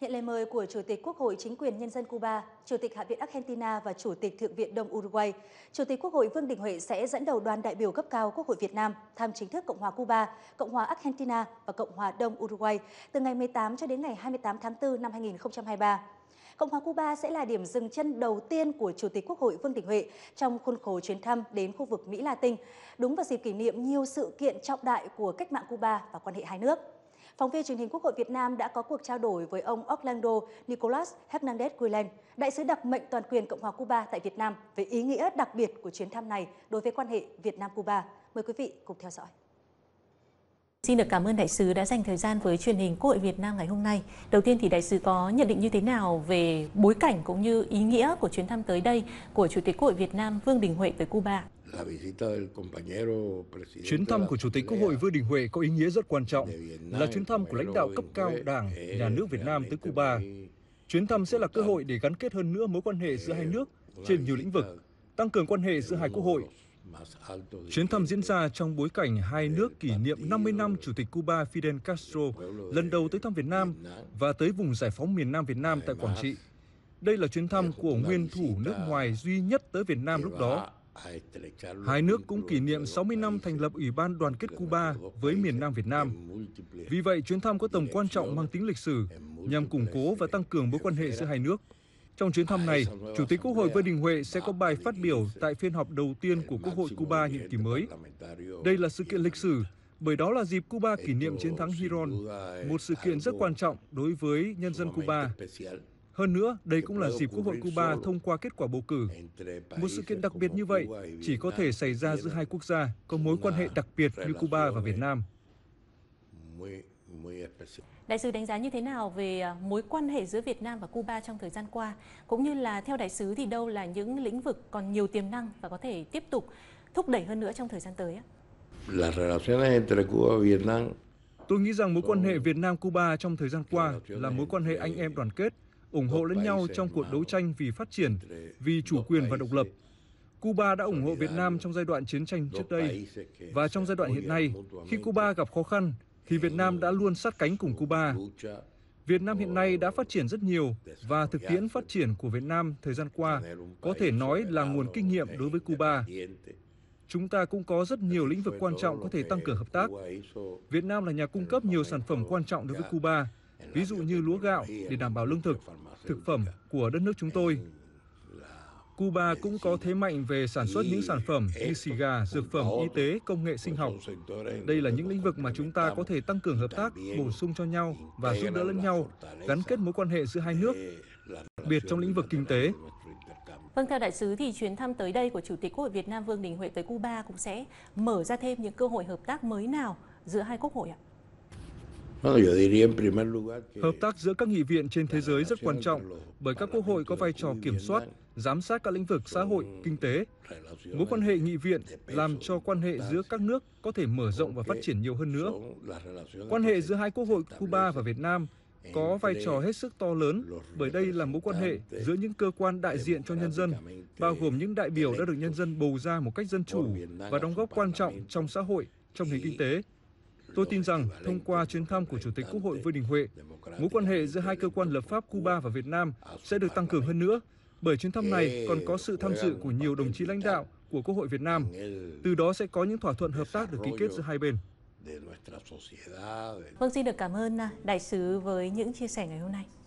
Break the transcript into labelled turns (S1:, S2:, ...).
S1: Nhận lời mời của Chủ tịch Quốc hội Chính quyền Nhân dân Cuba, Chủ tịch Hạ viện Argentina và Chủ tịch Thượng viện Đông Uruguay, Chủ tịch Quốc hội Vương Đình Huệ sẽ dẫn đầu đoàn đại biểu cấp cao Quốc hội Việt Nam thăm chính thức Cộng hòa Cuba, Cộng hòa Argentina và Cộng hòa Đông Uruguay từ ngày 18 cho đến ngày 28 tháng 4 năm 2023. Cộng hòa Cuba sẽ là điểm dừng chân đầu tiên của Chủ tịch Quốc hội Vương Đình Huệ trong khuôn khổ chuyến thăm đến khu vực Mỹ Latin, đúng vào dịp kỷ niệm nhiều sự kiện trọng đại của cách mạng Cuba và quan hệ hai nước phóng viên truyền hình Quốc hội Việt Nam đã có cuộc trao đổi với ông Orlando Nicolas Hernandez Guillen, đại sứ đặc mệnh toàn quyền Cộng hòa Cuba tại Việt Nam về ý nghĩa đặc biệt của chuyến thăm này đối với quan hệ Việt Nam-Cuba. Mời quý vị cùng theo dõi. Xin được cảm ơn đại sứ đã dành thời gian với truyền hình Quốc hội Việt Nam ngày hôm nay. Đầu tiên thì đại sứ có nhận định như thế nào về bối cảnh cũng như ý nghĩa của chuyến thăm tới đây của Chủ tịch Quốc hội Việt Nam Vương Đình Huệ tới Cuba?
S2: Chuyến thăm của Chủ tịch Quốc hội Vương Đình Huệ có ý nghĩa rất quan trọng, là chuyến thăm của lãnh đạo cấp cao Đảng, Nhà nước Việt Nam tới Cuba. Chuyến thăm sẽ là cơ hội để gắn kết hơn nữa mối quan hệ giữa hai nước trên nhiều lĩnh vực, tăng cường quan hệ giữa hai quốc hội. Chuyến thăm diễn ra trong bối cảnh hai nước kỷ niệm 50 năm Chủ tịch Cuba Fidel Castro lần đầu tới thăm Việt Nam và tới vùng giải phóng miền Nam Việt Nam tại Quảng Trị. Đây là chuyến thăm của nguyên thủ nước ngoài duy nhất tới Việt Nam lúc đó Hai nước cũng kỷ niệm 60 năm thành lập Ủy ban Đoàn kết Cuba với miền Nam Việt Nam. Vì vậy, chuyến thăm có tầm quan trọng mang tính lịch sử nhằm củng cố và tăng cường mối quan hệ giữa hai nước. Trong chuyến thăm này, Chủ tịch Quốc hội Vương Đình Huệ sẽ có bài phát biểu tại phiên họp đầu tiên của Quốc hội Cuba nhiệm kỳ mới. Đây là sự kiện lịch sử bởi đó là dịp Cuba kỷ niệm chiến thắng Hiron, một sự kiện rất quan trọng đối với nhân dân Cuba. Hơn nữa, đây cũng là dịp Quốc hội Cuba thông qua kết quả bầu cử. Một sự kiện đặc biệt như vậy chỉ có thể xảy ra giữa hai quốc gia có mối quan hệ đặc biệt như Cuba và Việt Nam.
S1: Đại sứ đánh giá như thế nào về à, mối quan hệ giữa Việt Nam và Cuba trong thời gian qua? Cũng như là theo đại sứ thì đâu là những lĩnh vực còn nhiều tiềm năng và có thể tiếp tục thúc đẩy hơn nữa trong thời gian tới?
S2: Tôi nghĩ rằng mối quan hệ Việt Nam-Cuba trong thời gian qua là mối quan hệ anh em đoàn kết, ủng hộ lẫn nhau trong cuộc đấu tranh vì phát triển, vì chủ quyền và độc lập. Cuba đã ủng hộ Việt Nam trong giai đoạn chiến tranh trước đây. Và trong giai đoạn hiện nay, khi Cuba gặp khó khăn, thì Việt Nam đã luôn sát cánh cùng Cuba. Việt Nam hiện nay đã phát triển rất nhiều và thực tiễn phát triển của Việt Nam thời gian qua có thể nói là nguồn kinh nghiệm đối với Cuba. Chúng ta cũng có rất nhiều lĩnh vực quan trọng có thể tăng cường hợp tác. Việt Nam là nhà cung cấp nhiều sản phẩm quan trọng đối với Cuba, ví dụ như lúa gạo để đảm bảo lương thực, thực phẩm của đất nước chúng tôi. Cuba cũng có thế mạnh về sản xuất những sản phẩm như xì gà, dược phẩm, y tế, công nghệ sinh học. Đây là những lĩnh vực mà chúng ta có thể tăng cường hợp tác, bổ sung cho nhau và giúp đỡ lẫn nhau, gắn kết mối quan hệ giữa hai nước, đặc biệt trong lĩnh vực kinh tế.
S1: Vâng, theo đại sứ thì chuyến thăm tới đây của Chủ tịch Quốc hội Việt Nam Vương Đình Huệ tới Cuba cũng sẽ mở ra thêm những cơ hội hợp tác mới nào giữa hai quốc hội ạ?
S2: hợp tác giữa các nghị viện trên thế giới rất quan trọng bởi các quốc hội có vai trò kiểm soát giám sát các lĩnh vực xã hội kinh tế mối quan hệ nghị viện làm cho quan hệ giữa các nước có thể mở rộng và phát triển nhiều hơn nữa quan hệ giữa hai quốc hội cuba và việt nam có vai trò hết sức to lớn bởi đây là mối quan hệ giữa những cơ quan đại diện cho nhân dân, bao gồm những đại biểu đã được nhân dân bầu ra một cách dân chủ và đóng góp quan trọng trong xã hội, trong nền kinh tế Tôi tin rằng, thông qua chuyến thăm của Chủ tịch Quốc hội Vương Đình Huệ, mối quan hệ giữa hai cơ quan lập pháp Cuba và Việt Nam sẽ được tăng cường hơn nữa, bởi chuyến thăm này còn có sự tham dự của nhiều đồng chí lãnh đạo của Quốc hội Việt Nam. Từ đó sẽ có những thỏa thuận hợp tác được ký kết giữa hai bên.
S1: Vâng, xin được cảm ơn à, Đại sứ với những chia sẻ ngày hôm nay.